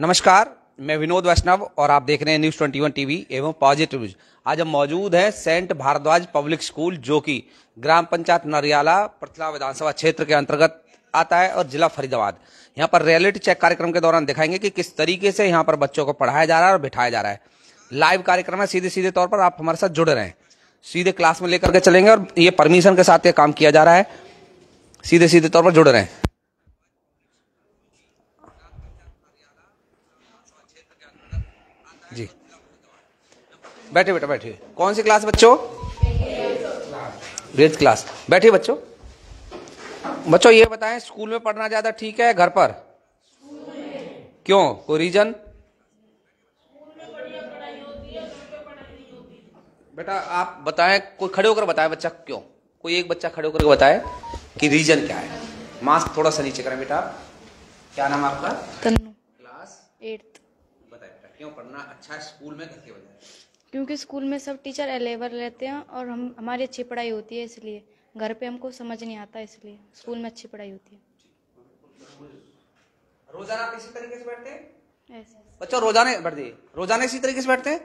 नमस्कार मैं विनोद वैष्णव और आप देख रहे हैं न्यूज वन टीवी एवं पॉजिटिव न्यूज आज हम मौजूद हैं सेंट भारद्वाज पब्लिक स्कूल जो कि ग्राम पंचायत नरियाला प्रथला विधानसभा क्षेत्र के अंतर्गत आता है और जिला फरीदाबाद यहाँ पर रियलिटी चेक कार्यक्रम के दौरान दिखाएंगे कि किस तरीके से यहाँ पर बच्चों को पढ़ाया जा रहा है और बिठाया जा रहा है लाइव कार्यक्रम है सीधे सीधे तौर पर आप हमारे साथ जुड़ रहे हैं सीधे क्लास में लेकर के चलेंगे और ये परमिशन के साथ ये काम किया जा रहा है सीधे सीधे तौर पर जुड़ रहे हैं जी बैठे बेटा बैठे कौन सी क्लास बच्चों ग्रेथ क्लास बैठे बच्चों बच्चों ये बताएं स्कूल में पढ़ना ज्यादा ठीक है घर पर क्यों कोई रीजन बेटा आप बताएं कोई खड़े होकर बताएं बच्चा क्यों कोई एक बच्चा खड़े होकर बताए कि रीजन क्या है मास्क थोड़ा सा नीचे करें बेटा क्या नाम आपका तन्नू क्लास एट क्यों पढ़ना अच्छा स्कूल में घर के बजाय क्योंकि स्कूल में सब टीचर अलेबल रहते हैं और हम हमारी अच्छी पढ़ाई होती है इसलिए घर पे हमको समझ नहीं आता इसलिए स्कूल में अच्छी पढ़ाई होती है रोजाना आप इसी तरीके से बैठते हैं बच्चों रोजाना दिए रोजाना इसी तरीके से बैठते हैं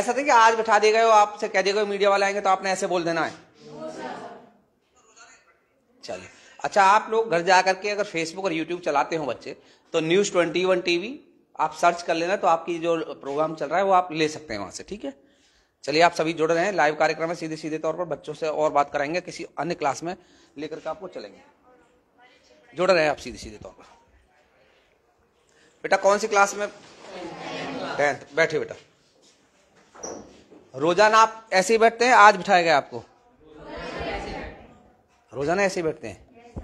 ऐसा था कि आज बैठा दिए गए आपसे कह दिए गए मीडिया वाले आएंगे तो आपने ऐसे बोल देना है चलिए अच्छा आप लोग घर जा करके अगर फेसबुक और यूट्यूब चलाते हो बच्चे तो न्यूज ट्वेंटी वन टीवी आप सर्च कर लेना तो आपकी जो प्रोग्राम चल रहा है वो आप ले सकते हैं वहां से ठीक है चलिए आप सभी जुड़ रहे हैं लाइव कार्यक्रम में सीधे सीधे तौर पर बच्चों से और बात कराएंगे किसी अन्य क्लास में लेकर के आपको चलेंगे जुड़ रहे हैं आप सीधे सीधे तौर पर बेटा कौन सी क्लास में टेंथ बैठे बेटा रोजाना आप ऐसे ही बैठते हैं आज बिठाया गया आपको रोजाना ऐसे ही बैठते हैं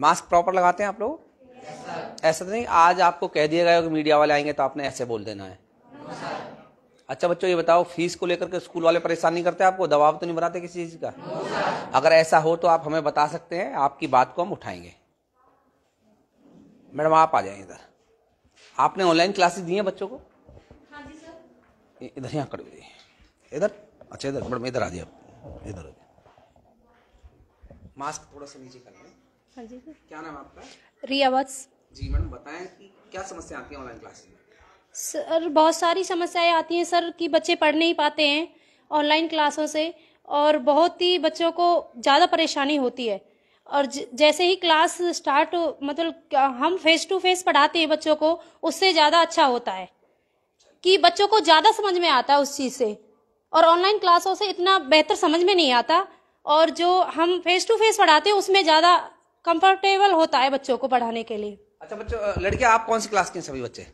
मास्क प्रॉपर लगाते हैं आप लोग ऐसा तो नहीं आज आपको कह दिया गया कि मीडिया वाले आएंगे तो आपने ऐसे बोल देना है अच्छा बच्चों ये बताओ फीस को लेकर के स्कूल वाले परेशान नहीं करते आपको दबाव तो नहीं बनाते किसी चीज का अगर ऐसा हो तो आप हमें बता सकते हैं आपकी बात को हम उठाएंगे मैडम आप आ जाए इधर आपने ऑनलाइन क्लासेस दी है बच्चों को हाँ इधर यहाँ कड़ो इधर अच्छा इधर मैडम इधर आ जाए इधर मास्क थोड़ा सा नीचे कर लें हाँ जी सर क्या नाम आपका रिया वत्स जी मैडम बताएं कि क्या समस्या आती है ऑनलाइन क्लासेस में सर बहुत सारी समस्याएं आती हैं सर कि बच्चे पढ़ नहीं पाते हैं ऑनलाइन क्लासों से और बहुत ही बच्चों को ज़्यादा परेशानी होती है और जैसे ही क्लास स्टार्ट मतलब हम फेस टू फेस पढ़ाते हैं बच्चों को उससे ज़्यादा अच्छा होता है कि बच्चों को ज़्यादा समझ में आता है उस चीज़ से और ऑनलाइन क्लासों से इतना बेहतर समझ में नहीं आता और जो हम फेस टू फेस पढ़ाते हैं उसमें ज़्यादा कंफर्टेबल होता है बच्चों को पढ़ाने के लिए अच्छा बच्चों लड़के आप कौन सी क्लास के हैं सभी बच्चे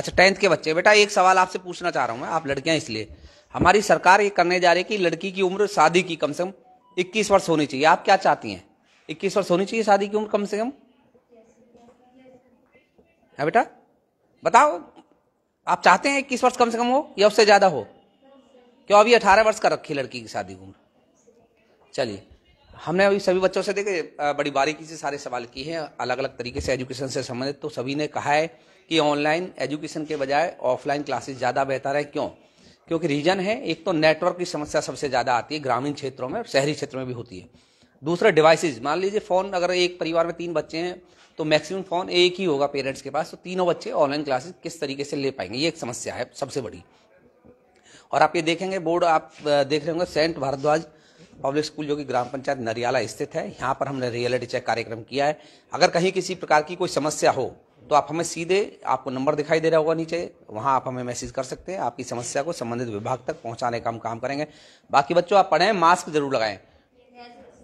अच्छा टेंथ के बच्चे बेटा एक सवाल आपसे पूछना चाह रहा हूँ मैं आप लड़कियां इसलिए हमारी सरकार ये करने जा रही है कि लड़की की उम्र शादी की कम से कम इक्कीस वर्ष होनी चाहिए आप क्या चाहती हैं इक्कीस वर्ष होनी चाहिए शादी की उम्र कम से कम है हाँ बेटा बताओ आप चाहते हैं इक्कीस वर्ष कम से कम हो या उससे ज्यादा हो क्यों अभी अठारह वर्ष का रखी लड़की की शादी उम्र चलिए हमने अभी सभी बच्चों से देखे बड़ी बारीकी से सारे सवाल किए हैं अलग अलग तरीके से एजुकेशन से संबंधित तो सभी ने कहा है कि ऑनलाइन एजुकेशन के बजाय ऑफलाइन क्लासेस ज़्यादा बेहतर है क्यों क्योंकि रीजन है एक तो नेटवर्क की समस्या सबसे ज़्यादा आती है ग्रामीण क्षेत्रों में शहरी क्षेत्रों में भी होती है दूसरा डिवाइसेज मान लीजिए फ़ोन अगर एक परिवार में तीन बच्चे हैं तो मैक्सिमम फ़ोन एक ही होगा पेरेंट्स के पास तो तीनों बच्चे ऑनलाइन क्लासेस किस तरीके से ले पाएंगे ये एक समस्या है सबसे बड़ी और आप ये देखेंगे बोर्ड आप देख रहे होंगे सेंट भारद्वाज पब्लिक स्कूल जो कि ग्राम पंचायत नरियाला स्थित है यहाँ पर हमने रियलिटी चेक कार्यक्रम किया है अगर कहीं किसी प्रकार की कोई समस्या हो तो आप हमें सीधे आपको नंबर दिखाई दे रहा होगा नीचे वहाँ आप हमें मैसेज कर सकते हैं आपकी समस्या को संबंधित विभाग तक पहुँचाने का हम काम करेंगे बाकी बच्चों आप पढ़ें मास्क जरूर लगाएं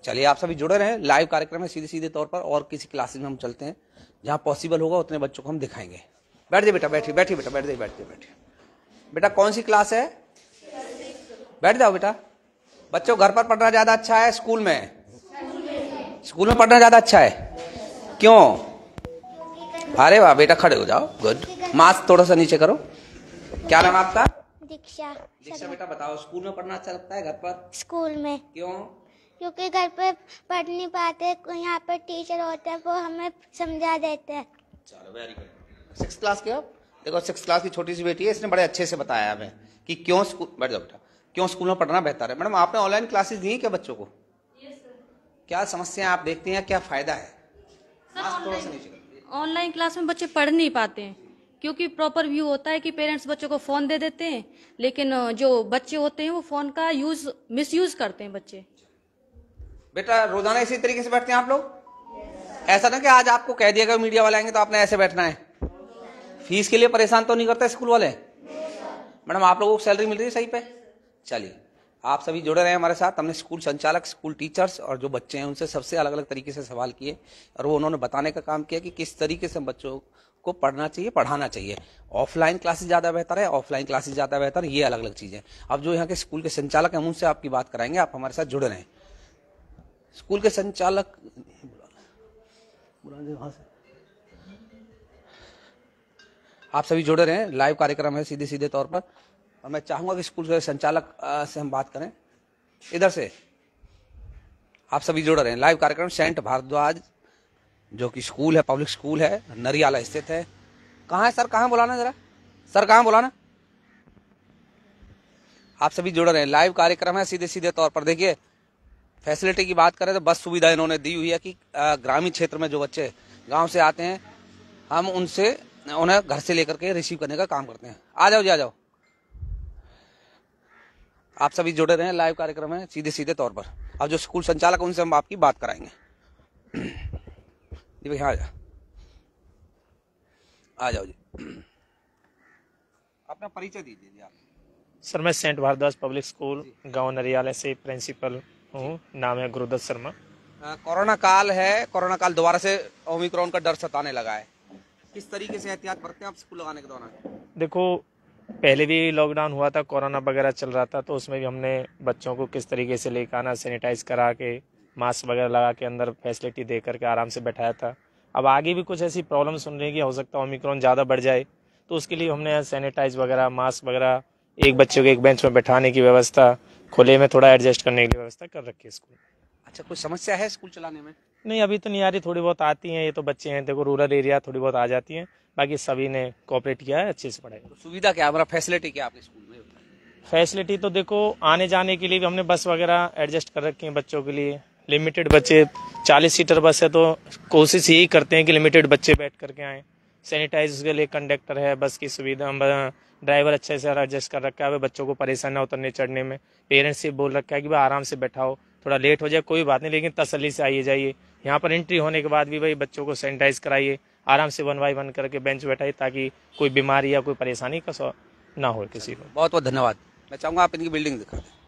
चलिए आप सभी जुड़े रहें लाइव कार्यक्रम है सीधे सीधे तौर पर और किसी क्लासेज में हम चलते हैं जहाँ पॉसिबल होगा उतने बच्चों को हम दिखाएंगे बैठ जाए बेटा बैठिए बैठिए बेटा बैठ जाए बैठिए बैठिए बेटा कौन सी क्लास है बैठ जाओ बेटा बच्चों घर पर पढ़ना ज्यादा अच्छा है स्कूल में स्कूल में पढ़ना ज्यादा अच्छा है क्यों अरे वाह बेटा खड़े हो जाओ गुड मास्क थोड़ा सा नीचे करो क्या नाम आपका दीक्षा दीक्षा बेटा बताओ स्कूल में पढ़ना अच्छा लगता है घर पर स्कूल में क्यों क्योंकि घर पर पढ़ नहीं पाते यहाँ पर टीचर होते हैं वो हमें समझा देते हैं चलो वेरी गुड सिक्स क्लास के आप देखो सिक्स क्लास की छोटी सी बेटी है इसने बड़े अच्छे से बताया हमें कि क्यों स्कूल बैठ जाओ बेटा क्यों स्कूल में पढ़ना बेहतर है मैडम आपने ऑनलाइन क्लासेस दी है क्या बच्चों को क्या समस्या आप देखते हैं क्या फायदा है ऑनलाइन क्लास में बच्चे पढ़ नहीं पाते हैं क्योंकि प्रॉपर व्यू होता है कि पेरेंट्स बच्चों को फोन दे देते हैं लेकिन जो बच्चे होते हैं वो फोन का यूज मिस यूज करते हैं बच्चे बेटा रोजाना इसी तरीके से बैठते हैं आप लोग ऐसा ना कि आज आपको कह दिया गया मीडिया वाले आएंगे तो आपने ऐसे बैठना है फीस के लिए परेशान तो नहीं करते स्कूल वाले मैडम आप लोगों को सैलरी मिल रही है सही पे चलिए आप सभी जुड़े रहे हमारे साथ हमने स्कूल संचालक स्कूल टीचर्स और जो बच्चे हैं उनसे सबसे अलग अलग तरीके से सवाल किए और वो उन्होंने बताने का काम किया कि किस तरीके से बच्चों को पढ़ना चाहिए पढ़ाना चाहिए ऑफलाइन क्लासेस ज़्यादा बेहतर है ऑफलाइन क्लासेस ज़्यादा बेहतर ये अलग अलग चीज़ें अब जो यहाँ के स्कूल के संचालक हैं उनसे आपकी बात कराएंगे आप हमारे साथ जुड़े हैं स्कूल के संचालक आप सभी जुड़े रहे लाइव कार्यक्रम है सीधे सीधे तौर पर और मैं चाहूंगा कि स्कूल के संचालक से हम बात करें इधर से आप सभी जुड़ रहे हैं लाइव कार्यक्रम सेंट भारद्वाज जो कि स्कूल है पब्लिक स्कूल है नरियाला स्थित है कहाँ है सर कहाँ बुलाना जरा सर कहाँ बुलाना आप सभी जुड़ रहे हैं लाइव कार्यक्रम है सीधे सीधे तौर पर देखिए फैसिलिटी की बात करें तो बस सुविधा इन्होंने दी हुई है कि ग्रामीण क्षेत्र में जो बच्चे गांव से आते हैं हम उनसे उन्हें घर से लेकर के रिसीव करने का काम करते हैं आ जाओ जी आ जाओ आप सभी जुड़े रहे लाइव कार्यक्रम में सीधे सीधे तौर पर अब जो स्कूल संचालक है उनसे हम आपकी बात कराएंगे जी भैया आ जाओ आ जाओ जी अपना परिचय दीजिए जी आप सर मैं सेंट भारदास पब्लिक स्कूल गांव नरियाले से प्रिंसिपल हूँ नाम है गुरुदत्त शर्मा कोरोना काल है कोरोना काल दोबारा से ओमिक्रॉन का डर सताने लगा है किस तरीके से एहतियात बरतें आप स्कूल लगाने के दौरान देखो पहले भी लॉकडाउन हुआ था कोरोना वगैरह चल रहा था तो उसमें भी हमने बच्चों को किस तरीके से लेकर आना सैनिटाइज करा के मास्क वगैरह लगा के अंदर फैसिलिटी दे करके आराम से बैठाया था अब आगे भी कुछ ऐसी प्रॉब्लम सुन रही है कि हो सकता है ओमिक्रॉन ज़्यादा बढ़ जाए तो उसके लिए हमने सैनिटाइज वगैरह मास्क वगैरह एक बच्चे को एक बेंच में बैठाने की व्यवस्था खुले में थोड़ा एडजस्ट करने की व्यवस्था कर रखी है स्कूल अच्छा कोई समस्या है स्कूल चलाने में नहीं अभी तो नहीं आ रही थोड़ी बहुत आती हैं ये तो बच्चे हैं देखो रूरल एरिया थोड़ी बहुत आ जाती हैं बाकी सभी ने कॉपरेट किया है अच्छे से पढ़ाई तो सुविधा क्या हमारा फैसिलिटी क्या आपके स्कूल में फैसिलिटी तो देखो आने जाने के लिए भी हमने बस वगैरह एडजस्ट कर रखी है बच्चों के लिए लिमिटेड बच्चे चालीस सीटर बस है तो कोशिश यही करते हैं कि लिमिटेड बच्चे बैठ करके आए सैनिटाइज के लिए कंडक्टर है बस की सुविधा ड्राइवर अच्छे से एडजस्ट कर रखा है बच्चों को परेशान ना उतरने चढ़ने में पेरेंट्स से बोल रखा है कि भाई आराम से बैठाओ थोड़ा लेट हो जाए कोई बात नहीं लेकिन तसली से आइए जाइए यहाँ पर एंट्री होने के बाद भी भाई बच्चों को सैनिटाइज कराइए आराम से वन बाई वन करके बेंच बैठाई ताकि कोई बीमारी या कोई परेशानी का ना हो किसी को बहुत बहुत धन्यवाद मैं चाहूँगा आप इनकी बिल्डिंग दिखा दें